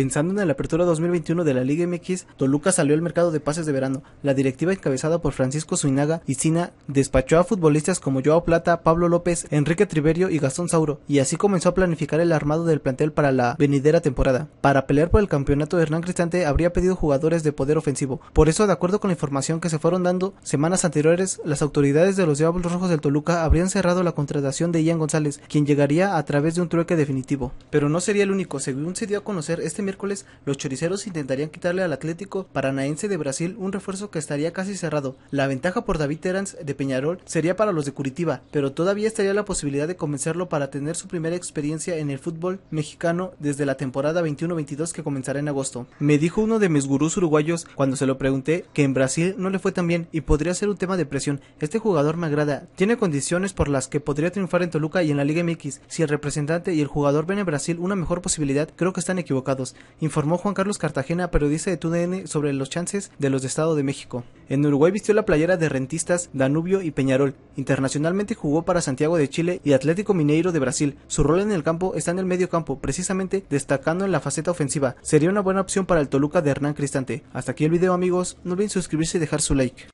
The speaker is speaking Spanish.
Pensando en la apertura 2021 de la Liga MX, Toluca salió al mercado de pases de verano. La directiva encabezada por Francisco Zuinaga y Sina despachó a futbolistas como Joao Plata, Pablo López, Enrique Triverio y Gastón Sauro, y así comenzó a planificar el armado del plantel para la venidera temporada. Para pelear por el campeonato, Hernán Cristante habría pedido jugadores de poder ofensivo. Por eso, de acuerdo con la información que se fueron dando semanas anteriores, las autoridades de los Diablos Rojos del Toluca habrían cerrado la contratación de Ian González, quien llegaría a través de un trueque definitivo. Pero no sería el único, según se dio a conocer este los choriceros intentarían quitarle al Atlético Paranaense de Brasil un refuerzo que estaría casi cerrado. La ventaja por David Terans de Peñarol sería para los de Curitiba, pero todavía estaría la posibilidad de convencerlo para tener su primera experiencia en el fútbol mexicano desde la temporada 21-22 que comenzará en agosto. Me dijo uno de mis gurús uruguayos cuando se lo pregunté que en Brasil no le fue tan bien y podría ser un tema de presión. Este jugador me agrada, tiene condiciones por las que podría triunfar en Toluca y en la Liga MX. Si el representante y el jugador ven en Brasil una mejor posibilidad, creo que están equivocados informó Juan Carlos Cartagena, periodista de TUDN, sobre los chances de los de Estado de México. En Uruguay vistió la playera de Rentistas, Danubio y Peñarol. Internacionalmente jugó para Santiago de Chile y Atlético Mineiro de Brasil. Su rol en el campo está en el medio campo, precisamente destacando en la faceta ofensiva. Sería una buena opción para el Toluca de Hernán Cristante. Hasta aquí el video amigos, no olviden suscribirse y dejar su like.